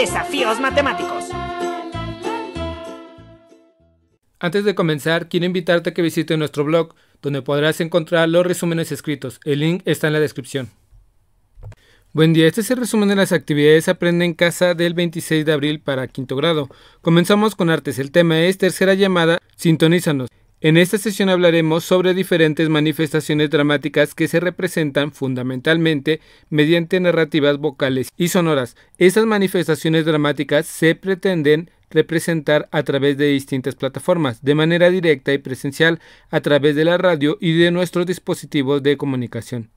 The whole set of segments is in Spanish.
Desafíos Matemáticos. Antes de comenzar, quiero invitarte a que visites nuestro blog, donde podrás encontrar los resúmenes escritos. El link está en la descripción. Buen día, este es el resumen de las actividades Aprende en Casa del 26 de abril para quinto grado. Comenzamos con artes, el tema es tercera llamada, sintonízanos. En esta sesión hablaremos sobre diferentes manifestaciones dramáticas que se representan fundamentalmente mediante narrativas vocales y sonoras. Esas manifestaciones dramáticas se pretenden representar a través de distintas plataformas, de manera directa y presencial, a través de la radio y de nuestros dispositivos de comunicación.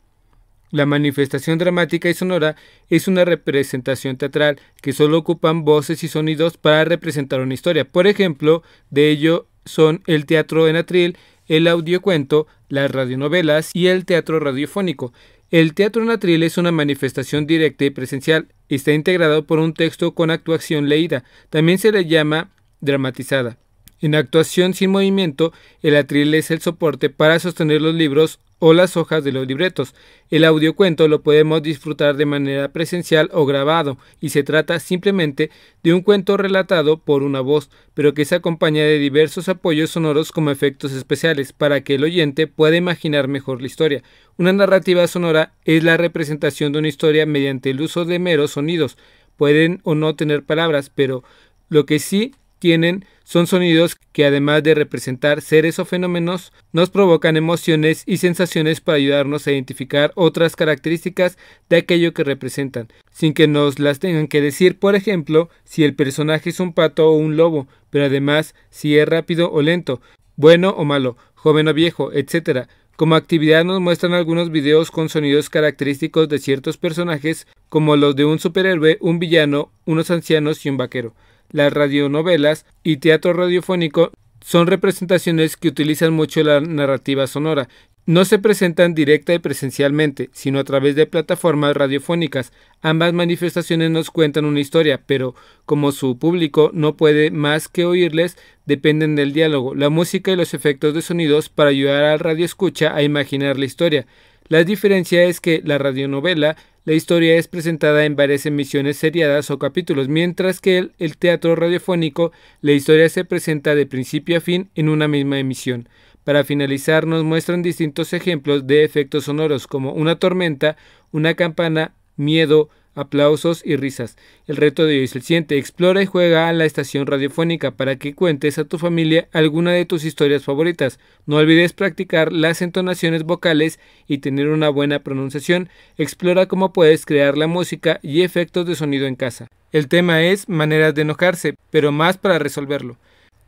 La manifestación dramática y sonora es una representación teatral que solo ocupan voces y sonidos para representar una historia. Por ejemplo, de ello son el teatro en atril, el audiocuento, las radionovelas y el teatro radiofónico. El teatro en atril es una manifestación directa y presencial. Está integrado por un texto con actuación leída. También se le llama dramatizada. En actuación sin movimiento, el atril es el soporte para sostener los libros o las hojas de los libretos. El audiocuento lo podemos disfrutar de manera presencial o grabado y se trata simplemente de un cuento relatado por una voz, pero que se acompaña de diversos apoyos sonoros como efectos especiales para que el oyente pueda imaginar mejor la historia. Una narrativa sonora es la representación de una historia mediante el uso de meros sonidos. Pueden o no tener palabras, pero lo que sí tienen son sonidos que además de representar seres o fenómenos, nos provocan emociones y sensaciones para ayudarnos a identificar otras características de aquello que representan, sin que nos las tengan que decir, por ejemplo, si el personaje es un pato o un lobo, pero además si es rápido o lento, bueno o malo, joven o viejo, etc. Como actividad nos muestran algunos videos con sonidos característicos de ciertos personajes, como los de un superhéroe, un villano, unos ancianos y un vaquero las radionovelas y teatro radiofónico son representaciones que utilizan mucho la narrativa sonora. No se presentan directa y presencialmente, sino a través de plataformas radiofónicas. Ambas manifestaciones nos cuentan una historia, pero como su público no puede más que oírles, dependen del diálogo, la música y los efectos de sonidos para ayudar al radioescucha a imaginar la historia. La diferencia es que la radionovela la historia es presentada en varias emisiones seriadas o capítulos, mientras que el, el teatro radiofónico, la historia se presenta de principio a fin en una misma emisión. Para finalizar, nos muestran distintos ejemplos de efectos sonoros como una tormenta, una campana, miedo, aplausos y risas. El reto de hoy es el siguiente. Explora y juega a la estación radiofónica para que cuentes a tu familia alguna de tus historias favoritas. No olvides practicar las entonaciones vocales y tener una buena pronunciación. Explora cómo puedes crear la música y efectos de sonido en casa. El tema es maneras de enojarse, pero más para resolverlo.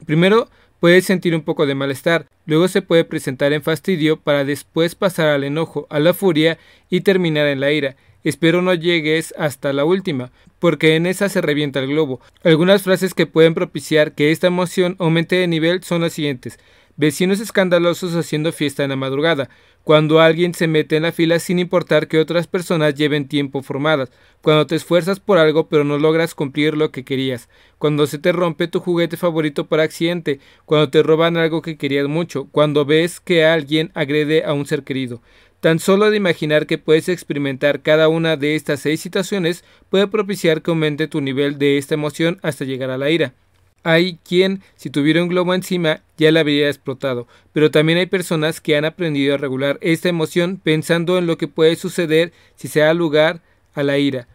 Primero, puedes sentir un poco de malestar, luego se puede presentar en fastidio para después pasar al enojo, a la furia y terminar en la ira. Espero no llegues hasta la última, porque en esa se revienta el globo. Algunas frases que pueden propiciar que esta emoción aumente de nivel son las siguientes. Vecinos escandalosos haciendo fiesta en la madrugada, cuando alguien se mete en la fila sin importar que otras personas lleven tiempo formadas, cuando te esfuerzas por algo pero no logras cumplir lo que querías, cuando se te rompe tu juguete favorito por accidente, cuando te roban algo que querías mucho, cuando ves que alguien agrede a un ser querido. Tan solo de imaginar que puedes experimentar cada una de estas seis situaciones puede propiciar que aumente tu nivel de esta emoción hasta llegar a la ira. Hay quien, si tuviera un globo encima, ya la habría explotado, pero también hay personas que han aprendido a regular esta emoción pensando en lo que puede suceder si se da lugar a la ira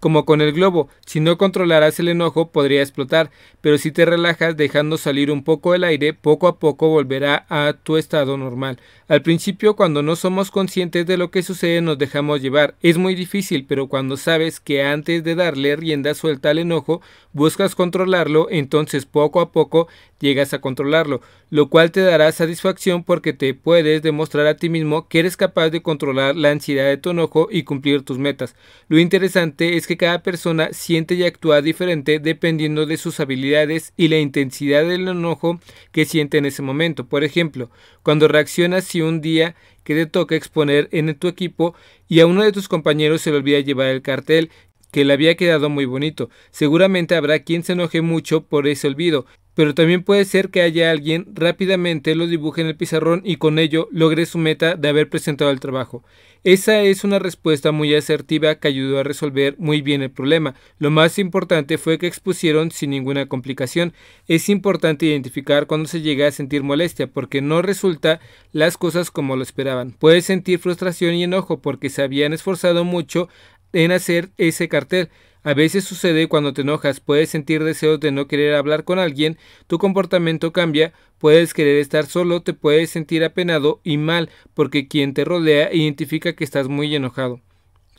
como con el globo, si no controlarás el enojo podría explotar, pero si te relajas dejando salir un poco el aire, poco a poco volverá a tu estado normal. Al principio, cuando no somos conscientes de lo que sucede, nos dejamos llevar. Es muy difícil, pero cuando sabes que antes de darle rienda suelta al enojo, buscas controlarlo, entonces poco a poco llegas a controlarlo lo cual te dará satisfacción porque te puedes demostrar a ti mismo que eres capaz de controlar la ansiedad de tu enojo y cumplir tus metas. Lo interesante es que cada persona siente y actúa diferente dependiendo de sus habilidades y la intensidad del enojo que siente en ese momento. Por ejemplo, cuando reaccionas si un día que te toca exponer en tu equipo y a uno de tus compañeros se le olvida llevar el cartel que le había quedado muy bonito. Seguramente habrá quien se enoje mucho por ese olvido, pero también puede ser que haya alguien rápidamente lo dibuje en el pizarrón y con ello logre su meta de haber presentado el trabajo. Esa es una respuesta muy asertiva que ayudó a resolver muy bien el problema. Lo más importante fue que expusieron sin ninguna complicación. Es importante identificar cuando se llega a sentir molestia porque no resulta las cosas como lo esperaban. ...puede sentir frustración y enojo porque se habían esforzado mucho en hacer ese cartel. A veces sucede cuando te enojas, puedes sentir deseos de no querer hablar con alguien, tu comportamiento cambia, puedes querer estar solo, te puedes sentir apenado y mal porque quien te rodea identifica que estás muy enojado.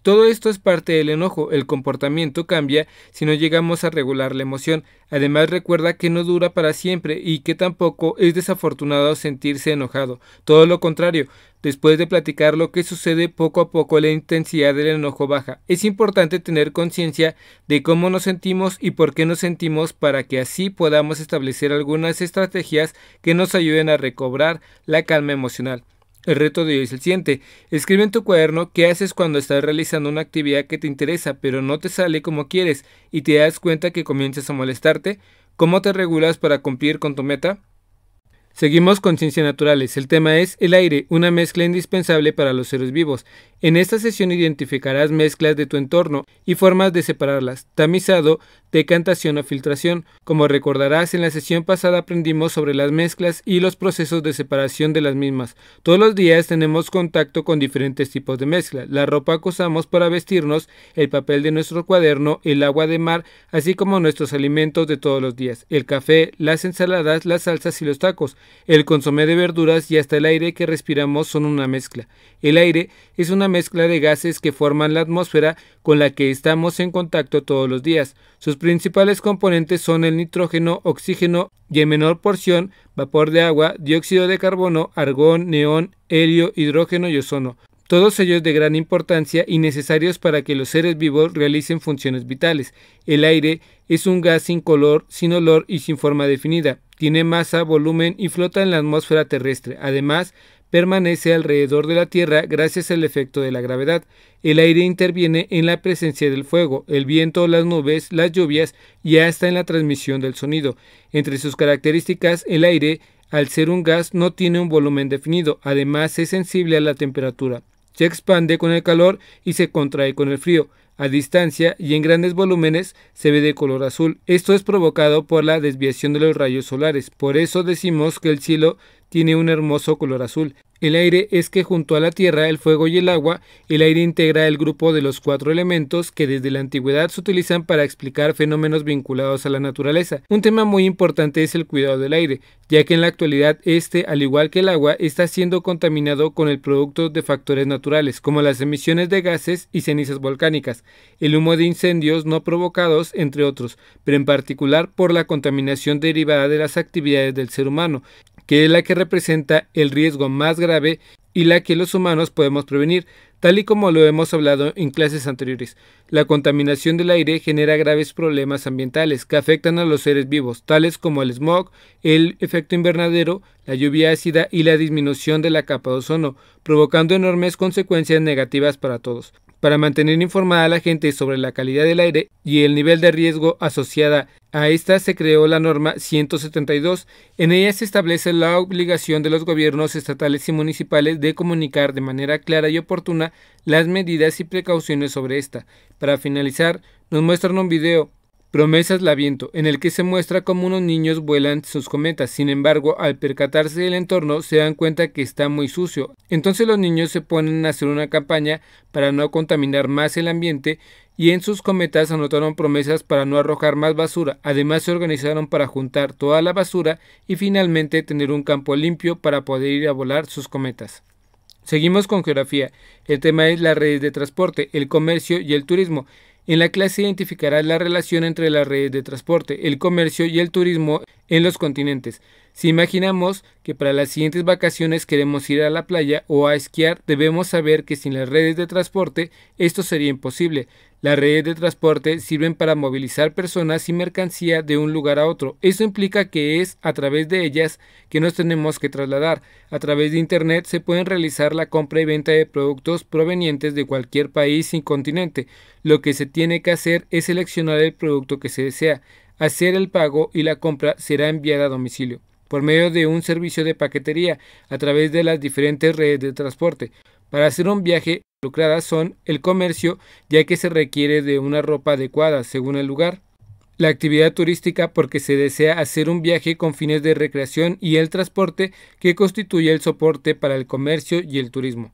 Todo esto es parte del enojo, el comportamiento cambia si no llegamos a regular la emoción. Además recuerda que no dura para siempre y que tampoco es desafortunado sentirse enojado. Todo lo contrario, después de platicar lo que sucede poco a poco la intensidad del enojo baja. Es importante tener conciencia de cómo nos sentimos y por qué nos sentimos para que así podamos establecer algunas estrategias que nos ayuden a recobrar la calma emocional. El reto de hoy es el siguiente. Escribe en tu cuaderno qué haces cuando estás realizando una actividad que te interesa, pero no te sale como quieres y te das cuenta que comienzas a molestarte. ¿Cómo te regulas para cumplir con tu meta? Seguimos con Ciencias Naturales. El tema es el aire, una mezcla indispensable para los seres vivos. En esta sesión identificarás mezclas de tu entorno y formas de separarlas, tamizado, decantación o filtración. Como recordarás, en la sesión pasada aprendimos sobre las mezclas y los procesos de separación de las mismas. Todos los días tenemos contacto con diferentes tipos de mezcla. La ropa que usamos para vestirnos, el papel de nuestro cuaderno, el agua de mar, así como nuestros alimentos de todos los días, el café, las ensaladas, las salsas y los tacos. El consomé de verduras y hasta el aire que respiramos son una mezcla. El aire es una mezcla de gases que forman la atmósfera con la que estamos en contacto todos los días. Sus principales componentes son el nitrógeno, oxígeno y en menor porción vapor de agua, dióxido de carbono, argón, neón, helio, hidrógeno y ozono todos ellos de gran importancia y necesarios para que los seres vivos realicen funciones vitales. El aire es un gas sin color, sin olor y sin forma definida. Tiene masa, volumen y flota en la atmósfera terrestre. Además, permanece alrededor de la Tierra gracias al efecto de la gravedad. El aire interviene en la presencia del fuego, el viento, las nubes, las lluvias y hasta en la transmisión del sonido. Entre sus características, el aire, al ser un gas, no tiene un volumen definido, además es sensible a la temperatura se expande con el calor y se contrae con el frío. A distancia y en grandes volúmenes se ve de color azul. Esto es provocado por la desviación de los rayos solares. Por eso decimos que el cielo tiene un hermoso color azul. El aire es que junto a la tierra, el fuego y el agua, el aire integra el grupo de los cuatro elementos que desde la antigüedad se utilizan para explicar fenómenos vinculados a la naturaleza. Un tema muy importante es el cuidado del aire, ya que en la actualidad este, al igual que el agua, está siendo contaminado con el producto de factores naturales, como las emisiones de gases y cenizas volcánicas, el humo de incendios no provocados, entre otros, pero en particular por la contaminación derivada de las actividades del ser humano, que es la que representa el riesgo más grave y la que los humanos podemos prevenir, tal y como lo hemos hablado en clases anteriores. La contaminación del aire genera graves problemas ambientales que afectan a los seres vivos, tales como el smog, el efecto invernadero, la lluvia ácida y la disminución de la capa de ozono, provocando enormes consecuencias negativas para todos. Para mantener informada a la gente sobre la calidad del aire y el nivel de riesgo asociada a esta se creó la norma 172. En ella se establece la obligación de los gobiernos estatales y municipales de comunicar de manera clara y oportuna las medidas y precauciones sobre esta. Para finalizar, nos muestran un video Promesas la viento, en el que se muestra como unos niños vuelan sus cometas. Sin embargo, al percatarse del entorno, se dan cuenta que está muy sucio. Entonces los niños se ponen a hacer una campaña para no contaminar más el ambiente y en sus cometas anotaron promesas para no arrojar más basura. Además se organizaron para juntar toda la basura y finalmente tener un campo limpio para poder ir a volar sus cometas. Seguimos con geografía. El tema es las redes de transporte, el comercio y el turismo. En la clase identificarás la relación entre las redes de transporte, el comercio y el turismo en los continentes. Si imaginamos que para las siguientes vacaciones queremos ir a la playa o a esquiar, debemos saber que sin las redes de transporte esto sería imposible. Las redes de transporte sirven para movilizar personas y mercancía de un lugar a otro. Eso implica que es a través de ellas que nos tenemos que trasladar. A través de Internet se pueden realizar la compra y venta de productos provenientes de cualquier país y continente. Lo que se tiene que hacer es seleccionar el producto que se desea, hacer el pago y la compra será enviada a domicilio por medio de un servicio de paquetería a través de las diferentes redes de transporte. Para hacer un viaje, lucradas son el comercio, ya que se requiere de una ropa adecuada según el lugar, la actividad turística porque se desea hacer un viaje con fines de recreación y el transporte que constituye el soporte para el comercio y el turismo.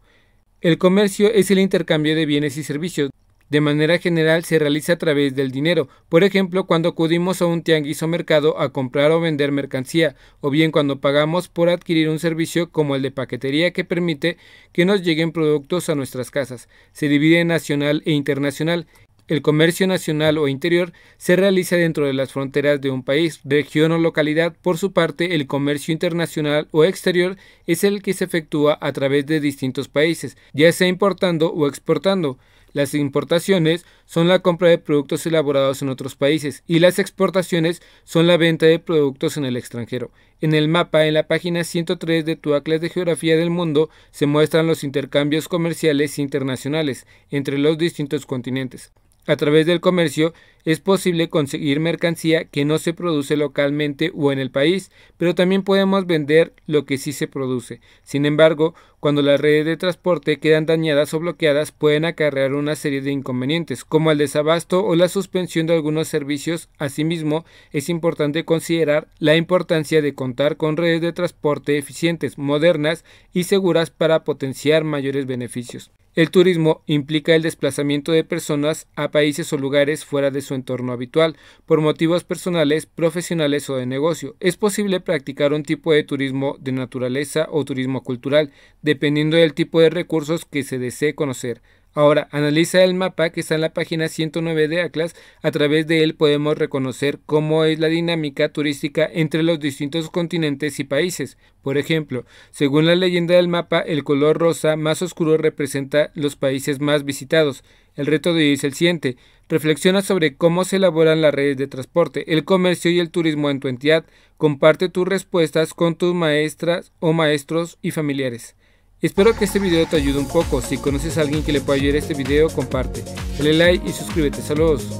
El comercio es el intercambio de bienes y servicios, de manera general se realiza a través del dinero, por ejemplo cuando acudimos a un tianguis o mercado a comprar o vender mercancía, o bien cuando pagamos por adquirir un servicio como el de paquetería que permite que nos lleguen productos a nuestras casas. Se divide en nacional e internacional. El comercio nacional o interior se realiza dentro de las fronteras de un país, región o localidad. Por su parte, el comercio internacional o exterior es el que se efectúa a través de distintos países, ya sea importando o exportando. Las importaciones son la compra de productos elaborados en otros países y las exportaciones son la venta de productos en el extranjero. En el mapa, en la página 103 de tu Atlas de Geografía del Mundo, se muestran los intercambios comerciales internacionales entre los distintos continentes. A través del comercio es posible conseguir mercancía que no se produce localmente o en el país, pero también podemos vender lo que sí se produce. Sin embargo, cuando las redes de transporte quedan dañadas o bloqueadas pueden acarrear una serie de inconvenientes, como el desabasto o la suspensión de algunos servicios. Asimismo, es importante considerar la importancia de contar con redes de transporte eficientes, modernas y seguras para potenciar mayores beneficios. El turismo implica el desplazamiento de personas a países o lugares fuera de su entorno habitual, por motivos personales, profesionales o de negocio. Es posible practicar un tipo de turismo de naturaleza o turismo cultural, dependiendo del tipo de recursos que se desee conocer. Ahora, analiza el mapa que está en la página 109 de Atlas. A través de él podemos reconocer cómo es la dinámica turística entre los distintos continentes y países. Por ejemplo, según la leyenda del mapa, el color rosa más oscuro representa los países más visitados. El reto de hoy es el siguiente. Reflexiona sobre cómo se elaboran las redes de transporte, el comercio y el turismo en tu entidad. Comparte tus respuestas con tus maestras o maestros y familiares. Espero que este video te ayude un poco, si conoces a alguien que le pueda ayudar este video comparte, dale like y suscríbete, saludos.